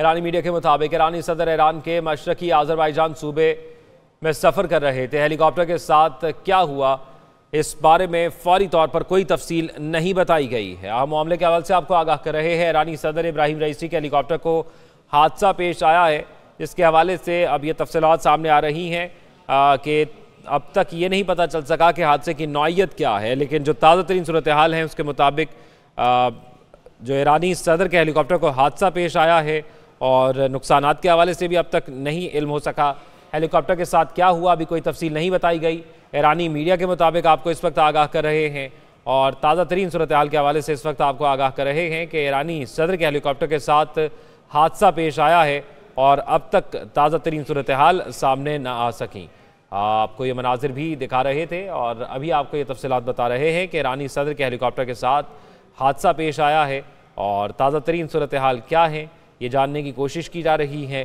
ईरानी media के मुताबिक ईरानी सदर ईरान के मशरकी आज़रबाईजान सूबे में सफ़र कर रहे थे हेलीकॉप्टर के साथ क्या हुआ इस बारे में फौरी तौर पर कोई तफसील नहीं बताई गई है हम मामले के हवाले से आपको आगाह कर रहे हैं ईरानी सदर इब्राहिम रईसी के हेलीकॉप्टर को हादसा पेश आया है जिसके हवाले से अब ये तफसलत सामने आ रही हैं कि अब तक ये नहीं पता चल सका कि हादसे की नौीयत क्या है लेकिन जो ताज़ा तरीन सूरत हाल है उसके मुताबिक जो ईरानी सदर के हेलीकॉप्टर को हादसा पेश आया है और नुकसान के हवाले से भी अब तक नहीं इल्म हो सका हेलीकॉप्टर के साथ क्या हुआ अभी कोई तफसील नहीं बताई गई ईरानी मीडिया के मुताबिक आपको इस वक्त आगाह कर रहे हैं और ताज़ा तरीन सूरत हाल के हवाले से इस वक्त आपको आगाह कर रहे हैं कि ईरानी सदर के हेलीकॉप्टर के साथ हादसा पेश आया है और अब तक ताज़ा तरीन सूरत हाल सामने ना आ सकें आपको ये मनाजिर भी दिखा रहे थे और अभी आपको ये तफसलत बता रहे हैं कि ईरानी सदर के हेलीकॉप्टर के साथ हादसा पेश आया है और ताज़ा तरीन सूरत हाल क्या है ये जानने की कोशिश की जा रही है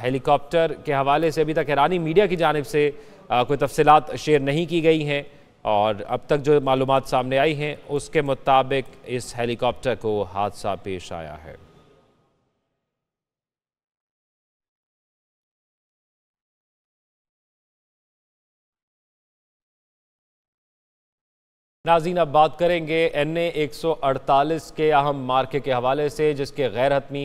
हेलीकॉप्टर के हवाले से अभी तक ईरानी मीडिया की जानब से आ, कोई तफसलत शेयर नहीं की गई हैं और अब तक जो मालूम सामने आई हैं उसके मुताबिक इस हेलीकॉप्टर को हादसा पेश आया है नाजीन अब बात करेंगे एन ए एक सौ अड़तालीस के अहम मार्के के हवाले से जिसके गैर हतमी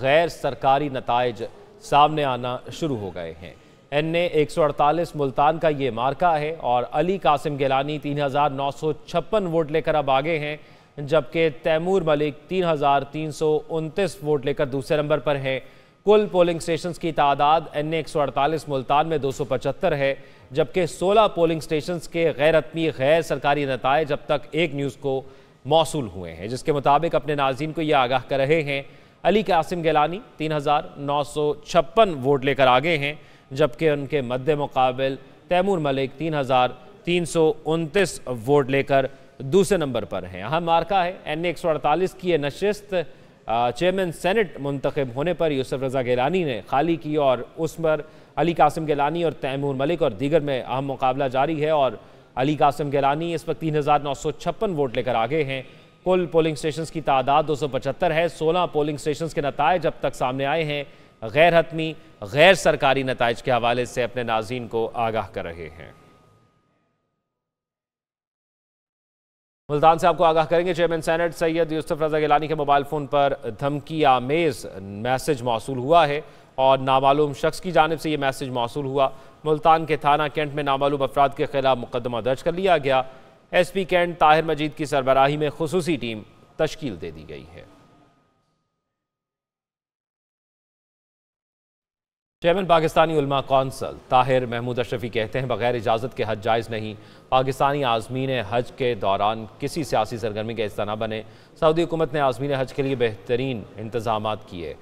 गैर सरकारी नतज सामने आना शुरू हो गए हैं एन ए एक सौ अड़तालीस मुल्तान का ये मार्का है और अली कासिम गलानी तीन हज़ार नौ सौ छप्पन वोट लेकर अब आगे हैं जबकि तैमूर मलिक तीन हज़ार तीन सौ उनतीस वोट लेकर दूसरे नंबर पर हैं कुल पोलिंग स्टेशन की तादाद एन ए मुल्तान में 275 है जबकि 16 पोलिंग स्टेशन के गैर गैर सरकारी नतज अब तक एक न्यूज़ को मौसू हुए हैं जिसके मुताबिक अपने नाजीन को ये आगाह कर रहे हैं अली कासिम गैलानी तीन हज़ार नौ सौ छप्पन वोट लेकर आगे हैं जबकि उनके मद मुकाबल तैमूर मलिक तीन हज़ार तीन सौ उनतीस वोट लेकर दूसरे नंबर पर हैं अहम मार्का है एन ए की यह नशस्त चेयरमैन सेनेट मुंतखब होने पर यूसुफ रज़ा गैलानी ने खाली की और उस पर अली कासिम गैलानी और तैमूर मलिक और दीगर में अहम मुकाबला जारी है और अली कासिम गैलानी इस वक्त तीन हज़ार नौ सौ छप्पन वोट लेकर आगे हैं कुल पोलिंग स्टेशन की तादाद दो सौ पचहत्तर है सोलह पोलिंग स्टेशन के नतज अब तक सामने आए हैं गैर हतमी गैर सरकारी नतज के हवाले से अपने नाजीन को आगाह कर रहे हैं मुल्तान से आपको आगाह करेंगे चेयरमैन सैनेट सैयद यूसुफ रजा गिलानी के मोबाइल फ़ोन पर धमकी आमेज़ मैसेज मौसू हुआ है और नामालूम शख्स की जानब से ये मैसेज मौसू हुआ मुल्तान के थाना कैंट में नामालूम अफराद के खिलाफ मुकदमा दर्ज कर लिया गया S P cantt Tahir Majeed की सरबराही में खसूसी टीम तश्कील दे दी गई है चेयरमैन पाकिस्तानी उलमा कौंसल ताहिर महमूद अशरफी कहते हैं बगैर इजाज़त के हज जायज़ नहीं पाकिस्तानी आज़मीन हज के दौरान किसी सियासी सरगर्मी का हिस्सा न बने सऊदी हुकूमत ने आज़मीन हज के लिए बेहतरीन इंतजाम किए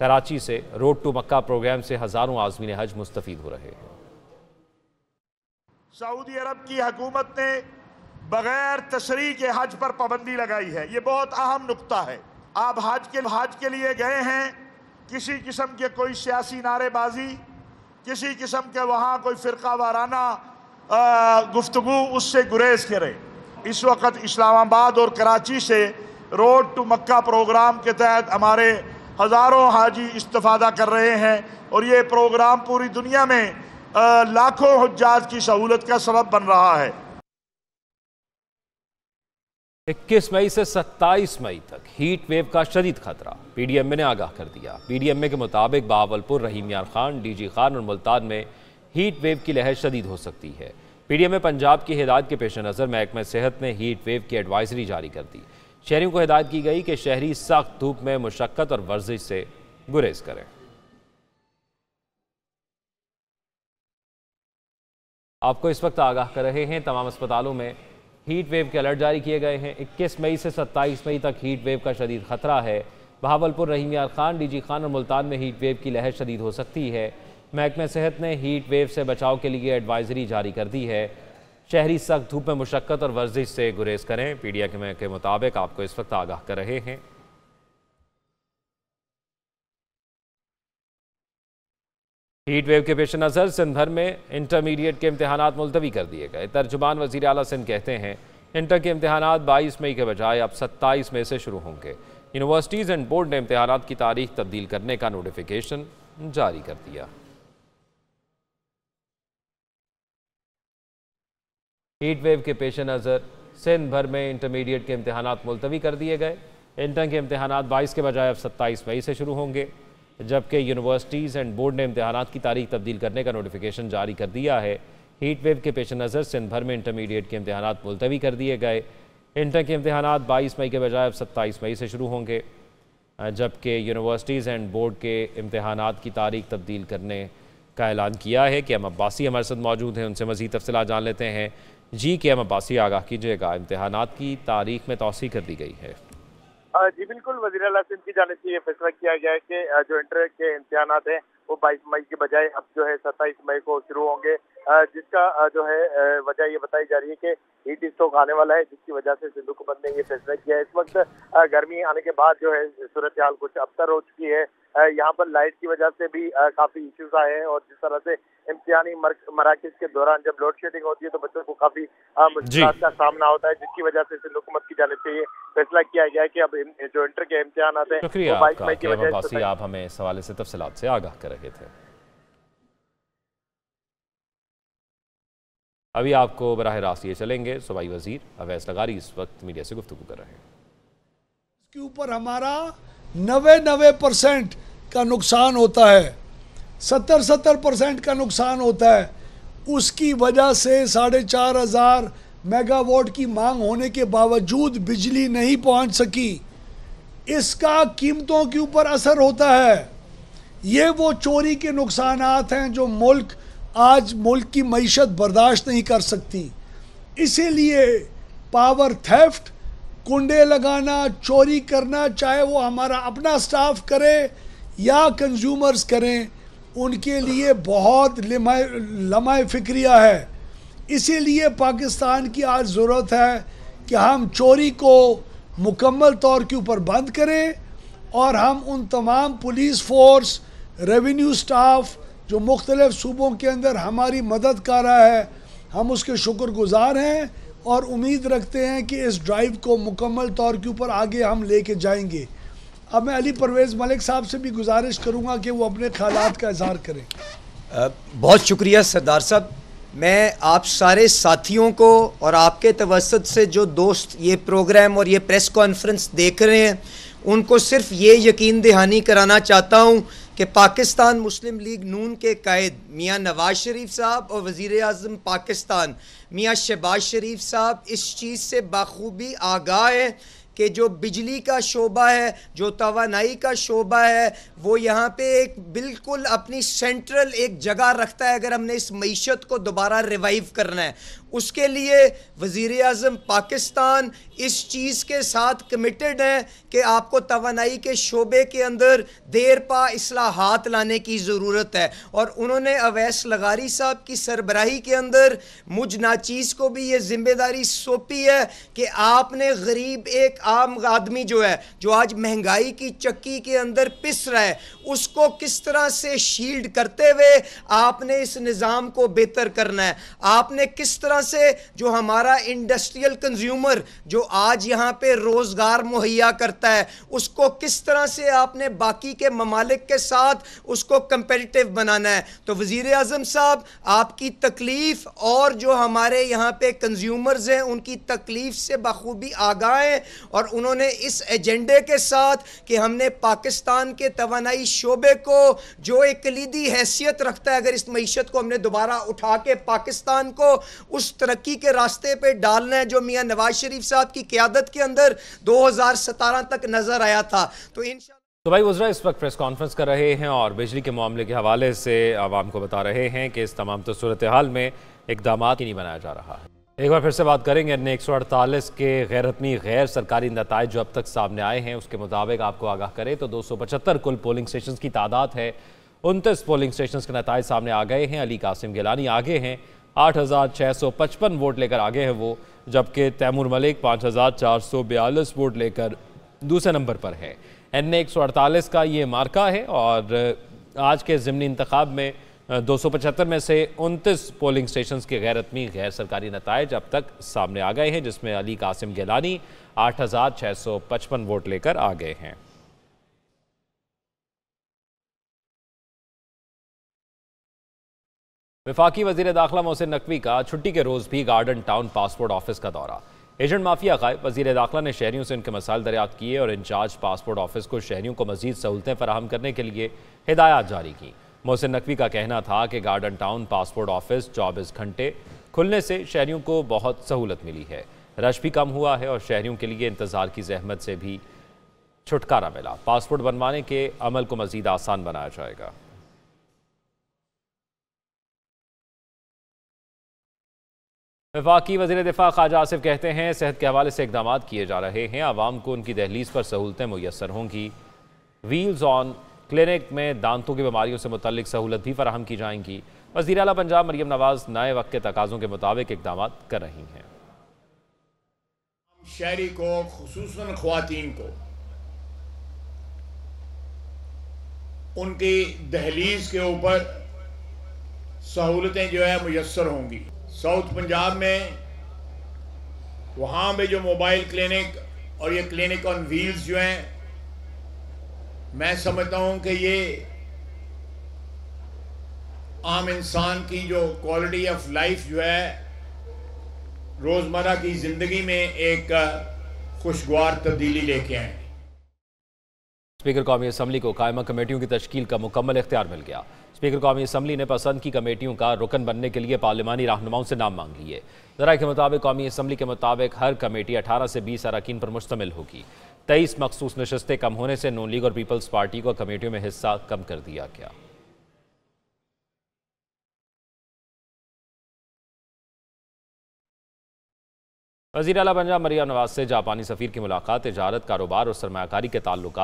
कराची से रोड टू मक्का प्रोग्राम से हज़ारों आज़मीन हज मुस्तफ़ हो रहे हैं सऊदी अरब की हकूमत ने बगैर तशरी के हज पर पाबंदी लगाई है ये बहुत अहम नुकता है आप हज के हज के लिए गए हैं किसी किस्म के कोई सियासी नारेबाजी किसी किस्म के वहाँ कोई फ़िरका वाराना गुफ्तु उससे गुरेज करें इस वक्त इस्लामाबाद और कराची से रोड टू मक्का प्रोग्राम के तहत हमारे हज़ारों हाजी इस्तफादा कर रहे हैं और ये प्रोग्राम पूरी दुनिया में लाखों हजाज की सहूलत का सबब बन रहा है इक्कीस मई से 27 मई तक हीट वेव का शदीद खतरा पीडीएमए ने आगाह कर दिया पीडीएमए के मुताबिक बहावलपुर रहीम यार खान डीजी खान और मुल्तान में हीट वेव की लहर शदीद हो सकती है पीडीएमए पंजाब की हिदायत के पेश नज़र महकमे सेहत ने हीट वेव की एडवाइजरी जारी कर दी शहरियों को हिदायत की गई कि शहरी सख्त धूप में मुशक्कत और वर्जिश से गुरेज करें आपको इस वक्त आगाह कर रहे हैं तमाम अस्पतालों में हीट वेव के अलर्ट जारी किए गए हैं 21 मई से 27 मई तक हीट वेव का शदीद खतरा है बहावलपुर रहीम यार खान डीजी खान और मुल्तान में हीट वेव की लहर शदीद हो सकती है महकमे सेहत ने हीट वेव से बचाव के लिए एडवाइजरी जारी कर दी है शहरी सख्त धूप में मुशक्क़त और वर्जिश से गुरेज करें पी डी ए के मुताबिक आपको इस वक्त आगाह कर रहे हैं हीट वेव के पेश नज़र सिंध भर में इंटरमीडिएट के इम्तहान मुलतवी कर दिए गए तर्जुमान वजीर अली सिंध कहते हैं इंटर के इम्तहान बाईस मई के बजाय अब सत्ताईस मई से शुरू होंगे यूनिवर्सिटीज़ एंड बोर्ड ने इम्तहान की तारीख तब्दील करने का नोटिफिकेशन जारी कर दिया हीट वेव के पेश नज़र सिंध भर में इंटरमीडिएट के इम्तहान मुलतवी कर दिए गए इंटर के इम्तहान बाईस के बजाय अब सत्ताईस मई से शुरू होंगे जबकि यूनिवर्सिटीज़ एंड बोर्ड ने इम्तहान की तारीख तब्दील करने का नोटिफिकेशन जारी कर दिया है हीट वेव के पेश नज़र सिंध भर में इंटरमीडिएट के इम्तहान मुलतवी कर दिए गए इंटर के इम्तहान बाईस मई के बजाय अब सत्ताईस मई से शुरू होंगे जबकि यूनिवर्सिटीज़ एंड बोर्ड के इम्तहान की तारीख तब्दील करने का ऐलान किया है कि हम अब्बासी हमारे साथ मौजूद हैं उनसे मज़ीद तफसला जान लेते हैं जी के हम अब्बासी आगाह कीजिएगा इम्तहान की तारीख में तोसी कर दी गई है जी बिल्कुल वजीर अला सिंध की जाने से ये फैसला किया गया है कि जो इंटर के इम्तहान हैं वो 22 मई के बजाय अब जो है 27 मई को शुरू होंगे जिसका जो है वजह ये बताई जा रही है कि हीट स्ट्रोक आने वाला है जिसकी वजह से सिंधु कुमार ने ये फैसला किया है इस वक्त गर्मी आने के बाद जो है सूरत हाल कुछ अबतर हो चुकी है यहाँ पर लाइट की वजह से भी काफी इश्यूज आए हैं और जिस तरह से इम्तिहानी मराकज के दौरान जब लोड शेडिंग होती है तो बच्चों को काफी मुश्किल का सामना होता है जिसकी वजह से सिंधु हुकूमत की जानब से ये फैसला किया गया है कि अब जो इंटर के इम्तिहान आते हैं बाईस मई की आप हमें इस हवाले से तफसलात से आगाह करें रहे थे अभी आपको बरह रास्त ये चलेंगे सूबाई वजीर अवैस लगारी इस वक्त मीडिया से गुफ्तु कर रहे हैं इसके ऊपर हमारा नबे नबे परसेंट का नुकसान होता है सत्तर सत्तर परसेंट का नुकसान होता है उसकी वजह से साढ़े चार हज़ार मेगावाट की मांग होने के बावजूद बिजली नहीं पहुंच सकी इसका कीमतों के ऊपर असर होता है ये वो चोरी के नुकसान हैं जो मुल्क आज मुल्क की मीशत बर्दाश्त नहीं कर सकती इसीलिए पावर थेफ्ट कुंडे लगाना चोरी करना चाहे वो हमारा अपना स्टाफ करे या कंज्यूमर्स करें उनके लिए बहुत लमह फिक्रिया है इसीलिए पाकिस्तान की आज ज़रूरत है कि हम चोरी को मुकम्मल तौर के ऊपर बंद करें और हम उन तमाम पुलिस फोर्स रेवेन्यू स्टाफ जो मुख्तलिफ़ सूबों के अंदर हमारी मदद कर रहा है हम उसके शुक्रगुजार हैं और उम्मीद रखते हैं कि इस ड्राइव को मुकम्मल तौर के ऊपर आगे हम ले कर जाएंगे अब मैं अली परवेज़ मलिक साहब से भी गुजारिश करूँगा कि वो अपने ख्याल का इजहार करें बहुत शुक्रिया सरदार साहब मैं आप सारे साथियों को और आपके तवसत से जो दोस्त ये प्रोग्राम और ये प्रेस कॉन्फ्रेंस देख रहे हैं उनको सिर्फ ये यकीन दहानी कराना चाहता हूँ कि पाकिस्तान मुस्लिम लीग नून के कायद मियाँ नवाज शरीफ साहब और वज़ी अजम पाकिस्तान मियाँ शहबाज शरीफ साहब इस चीज़ से बखूबी आगाह है कि जो बिजली का शोबा है जो तोानाई का शोबा है वो यहाँ पे एक बिल्कुल अपनी सेंट्रल एक जगह रखता है अगर हमने इस मीशत को दोबारा रिवाइव करना है उसके लिए वज़ी अजम पाकिस्तान इस चीज़ के साथ कमिटेड हैं कि आपको तोानाई के शोबे के अंदर देर पा असलाहत लाने की ज़रूरत है और उन्होंने अवैस लगारी साहब की सरबराही के अंदर मुझ नाचीज़ को भी ये ज़िम्मेदारी सौंपी है कि आपने गरीब एक आम आदमी जो है जो आज महंगाई की चक्की के अंदर पिस रहा है उसको किस तरह से शील्ड करते हुए आपने इस निज़ाम को बेहतर करना है आपने किस तरह से जो हमारा इंडस्ट्रियल कंज्यूमर जो आज यहाँ पे रोज़गार मुहैया करता है उसको किस तरह से आपने बाकी के ममालिक के साथ उसको कंपेटिटिव बनाना है तो वज़ी अजम साहब आपकी तकलीफ़ और जो हमारे यहाँ पे कंज्यूमर्स हैं उनकी तकलीफ़ से बखूबी आगाह हैं और उन्होंने इस एजेंडे के साथ कि हमने पाकिस्तान के तोानाई शोबे को जो एक कलीदी हैसियत रखता है अगर इस मीशत को हमने दोबारा उठा के पाकिस्तान को उस तरक्की के रास्ते पे डालना है जो मियां नवाज शरीफ साहब की क्यादत के अंदर दो हज़ार सतारह तक नज़र आया था तो इन तो भाई उजरा इस वक्त प्रेस कॉन्फ्रेंस कर रहे हैं और बिजली के मामले के हवाले से आवाम को बता रहे हैं कि इस तमाम तो सूरत हाल में इकदाम ही नहीं बनाया जा रहा है एक बार फिर से बात करेंगे अन्य एक सौ अड़तालीस के गैरहतमी गैर सरकारी नतज जो अब तक सामने आए हैं उसके मुताबिक आपको आगाह करें तो दो सौ पचहत्तर कुल पोलिंग स्टेशन की तादाद है उनतीस पोलिंग स्टेशन के नतज सामने आ गए हैं अली कासिम गिलानी आगे हैं 8,655 वोट लेकर आगे हैं वो जबकि तैमूर मलिक 5,442 वोट लेकर दूसरे नंबर पर है एन ए का ये मार्का है और आज के ज़मनी इंतखब में 275 में से उनतीस पोलिंग स्टेशन के गैर रतमी गैर सरकारी नतज अब तक सामने आ गए हैं जिसमें अली कासिम सौ 8,655 वोट लेकर आ गए हैं विफाकी वजीर दाखिला मोहसिन नकवी का छुट्टी के रोज़ भी गार्डन टाउन पासपोर्ट ऑफिस का दौरा एजेंट माफिया गायब वजीर दाखिला ने शहरीों से उनके मसाइल दरियात किए और इंचार्ज पासपोर्ट ऑफिस को शहरीों को मजीद सहूलतें फराहम करने के लिए हिदायत जारी की मोहसिन नकवी का कहना था कि गार्डन टाउन पासपोर्ट ऑफिस चौबीस घंटे खुलने से शहरीों को बहुत सहूलत मिली है रश भी कम हुआ है और शहरीों के लिए इंतज़ार की जहमत से भी छुटकारा मिला पासपोर्ट बनवाने के अमल को मजीद आसान बनाया जाएगा वफाकी वजीर दिफा ख्वाजा आसिफ कहते हैं सेहत के हवाले से इकदाम किए जा रहे हैं आवाम को उनकी दहलीज पर सहूलतें मैसर होंगी व्हील्स ऑन क्लिनिक में दांतों की बीमारियों से मुतलिक सहूलत भी फराहम की जाएंगी वजी अला पंजाब मरीम नवाज नए वक्त के तकाज़ों के मुताबिक इकदाम कर रही हैं शहरी को खूस खुवान को उनकी दहलीज के ऊपर सहूलतें जो है मैसर होंगी साउथ पंजाब में वहाँ पे जो मोबाइल क्लिनिक और ये क्लिनिक ऑन व्हील्स जो हैं मैं समझता हूँ कि ये आम इंसान की जो क्वालिटी ऑफ लाइफ जो है रोज़मर्रा की ज़िंदगी में एक खुशगवार तब्दीली लेके आए स्पीकर कौमी असम्बली को कायमा कमेटियों की तश्कील का मुकम्मल इख्तियार मिल गया स्पीकर कौमी असम्बली ने पसंद की कमेटियों का रुकन बनने के लिए पार्लिमानी रहनुमाओं से नाम मांग लिए जरा के मुताबिक कौमी असम्बली के मुताबिक हर कमेटी अठारह से बीस अरकान पर मुश्तमिल होगी तेईस मखसूस नशस्तें कम होने से नून लीग और पीपल्स पार्टी को कमेटियों में हिस्सा कम कर दिया गया वजी अला पंजाब मरिया नवाज से जापानी सफ़ीर की मुलाकात तजारत कारोबार और सरमाकारी के ताल्लुक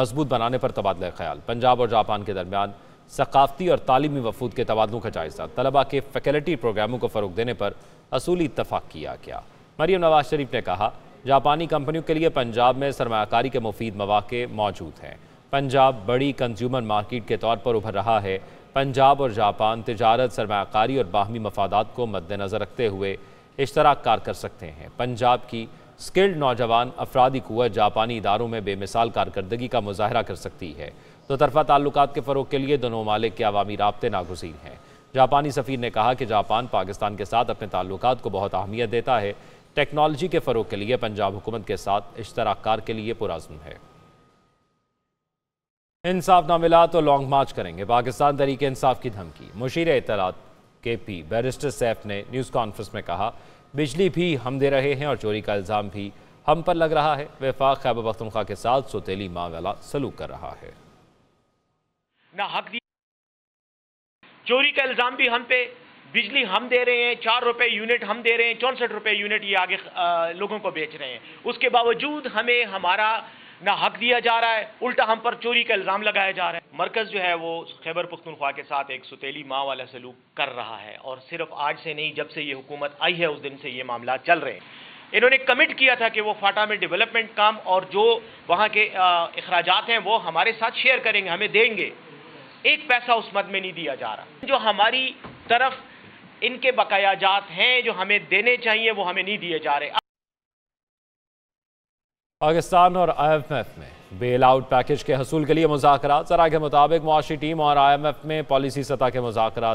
मजबूत बनाने पर तबादला ख्याल पंजाब और जापान के दरमियान सकाफती और तालीमी वफूद के तबादलों का जायजा तलबा के फैकल्टी प्रोग्रामों को फरोग देने पर असूली इतफाक़ किया गया मरीम नवाज शरीफ ने कहा जापानी कंपनियों के लिए पंजाब में सरमाकारी के मुफीद मौाक़े मौजूद हैं पंजाब बड़ी कंज्यूमर मार्केट के तौर पर उभर रहा है पंजाब और जापान तजारत सरमाकारी और बाहमी मफादा को मद्दनज़र रखते हुए इश्तराक कार कर सकते हैं पंजाब की स्किल्ड नौजवान अफराधी कुत जापानी इदारों में बेमिसाल कारकर्दगी का मुजाहरा कर सकती है दो तो तरफा ताल्लुकात के फ़रोग के लिए दोनों ममालिक के अवामी रबते नागजीर हैं जापानी सफ़ीर ने कहा कि जापान पाकिस्तान के साथ अपने ताल्लुक को बहुत अहमियत देता है टेक्नोलॉजी के फ़रोग के लिए पंजाब हुकूमत के साथ इश्तराकार के लिए पुरज़म है इंसाफ ना मिला तो लॉन्ग मार्च करेंगे पाकिस्तान तरीके इंसाफ की धमकी मुशीर इतलात के पी बैरिस्टर सैफ ने न्यूज़ कॉन्फ्रेंस में कहा बिजली भी हम दे रहे हैं और चोरी का इल्ज़ाम भी हम पर लग रहा है वफाक खैब पख्तनख्वा के साथ सोतेली माँ वाला सलूक कर रहा है ना हक दिया चोरी का इल्ज़ाम भी हम पे बिजली हम दे रहे हैं चार रुपए यूनिट हम दे रहे हैं चौंसठ रुपए यूनिट ये आगे आ, लोगों को बेच रहे हैं उसके बावजूद हमें हमारा ना हक दिया जा रहा है उल्टा हम पर चोरी का इल्ज़ाम लगाया जा रहा है मरकज़ जो है वो खैबर पख्तनख्वा के साथ एक सुतीली माँ वाला सलूक कर रहा है और सिर्फ आज से नहीं जब से ये हुकूमत आई है उस दिन से ये मामला चल रहे हैं इन्होंने कमिट किया था कि वो फाटा में डेवलपमेंट काम और जो वहाँ के अखराज हैं वो हमारे साथ शेयर करेंगे हमें देंगे एक पैसा उस मद में नहीं दिया जा रहा जो हमारी तरफ इनके बकाया जात हैं जो हमें देने चाहिए वो हमें नहीं दिए जा रहे पाकिस्तान और आईएमएफ में बेल आउट पैकेज के हसूल के लिए मुजाकर जरा के मुताबिक मुआशी टीम और आईएमएफ में पॉलिसी सतह के मुजाकर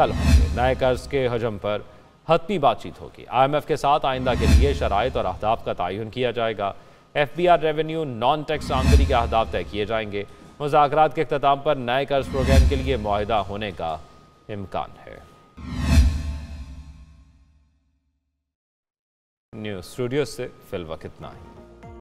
कल होंगे नए कर्ज के हजम पर हतमी बातचीत होगी आईएमएफ के साथ आइंदा के लिए शरात और अहदाफ का तयन किया जाएगा F B R revenue non tax आमदनी के अहदाफ तय किए जाएंगे मुजाकर के अख्ताम पर नए कर्ज प्रोग्राम के लिए माहिदा होने का इम्कान है न्यूज़ स्टूडियो से वक्त इतना ही